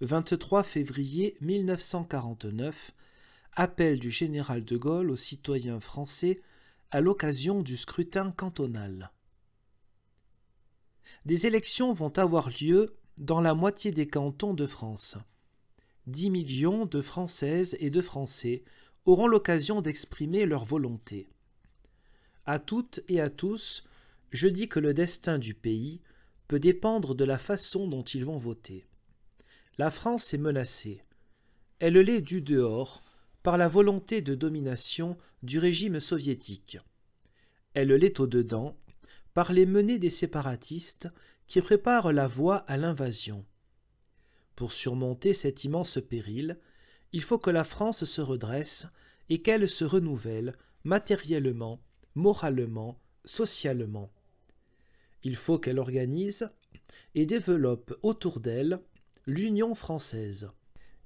23 février 1949, appel du général de Gaulle aux citoyens français à l'occasion du scrutin cantonal. Des élections vont avoir lieu dans la moitié des cantons de France. Dix millions de Françaises et de Français auront l'occasion d'exprimer leur volonté. À toutes et à tous, je dis que le destin du pays peut dépendre de la façon dont ils vont voter la France est menacée. Elle l'est du dehors par la volonté de domination du régime soviétique. Elle l'est au dedans par les menées des séparatistes qui préparent la voie à l'invasion. Pour surmonter cet immense péril, il faut que la France se redresse et qu'elle se renouvelle matériellement, moralement, socialement. Il faut qu'elle organise et développe autour d'elle l'Union française.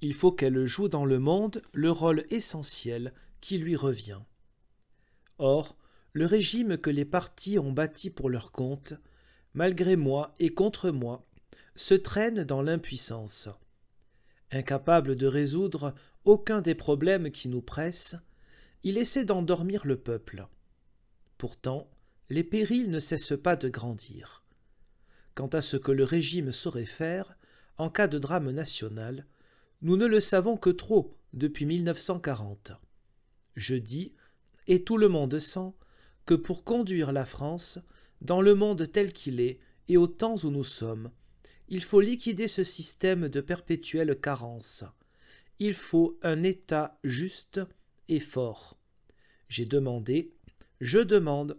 Il faut qu'elle joue dans le monde le rôle essentiel qui lui revient. Or, le régime que les partis ont bâti pour leur compte, malgré moi et contre moi, se traîne dans l'impuissance. Incapable de résoudre aucun des problèmes qui nous pressent, il essaie d'endormir le peuple. Pourtant, les périls ne cessent pas de grandir. Quant à ce que le régime saurait faire, en cas de drame national, nous ne le savons que trop depuis 1940. Je dis, et tout le monde sent, que pour conduire la France, dans le monde tel qu'il est et au temps où nous sommes, il faut liquider ce système de perpétuelle carence. Il faut un État juste et fort. J'ai demandé, je demande,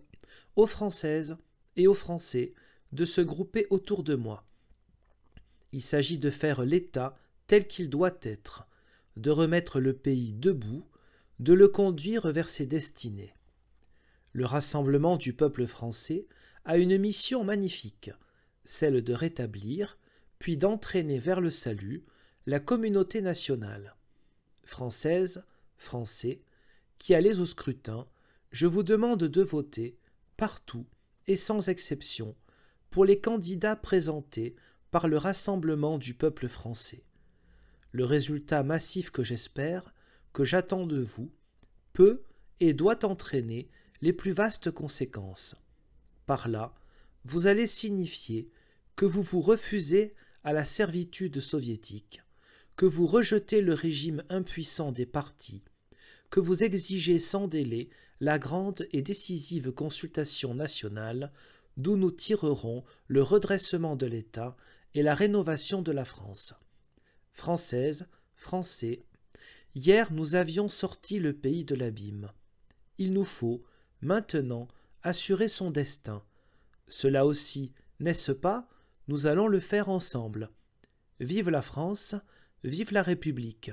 aux Françaises et aux Français de se grouper autour de moi, il s'agit de faire l'État tel qu'il doit être, de remettre le pays debout, de le conduire vers ses destinées. Le Rassemblement du peuple français a une mission magnifique, celle de rétablir, puis d'entraîner vers le salut, la communauté nationale. Française, Français, qui allez au scrutin, je vous demande de voter, partout et sans exception, pour les candidats présentés par le rassemblement du peuple français. Le résultat massif que j'espère, que j'attends de vous, peut et doit entraîner les plus vastes conséquences. Par là, vous allez signifier que vous vous refusez à la servitude soviétique, que vous rejetez le régime impuissant des partis, que vous exigez sans délai la grande et décisive consultation nationale d'où nous tirerons le redressement de l'État et la rénovation de la France. française, Français, hier nous avions sorti le pays de l'abîme. Il nous faut, maintenant, assurer son destin. Cela aussi, n'est-ce pas Nous allons le faire ensemble. Vive la France, vive la République.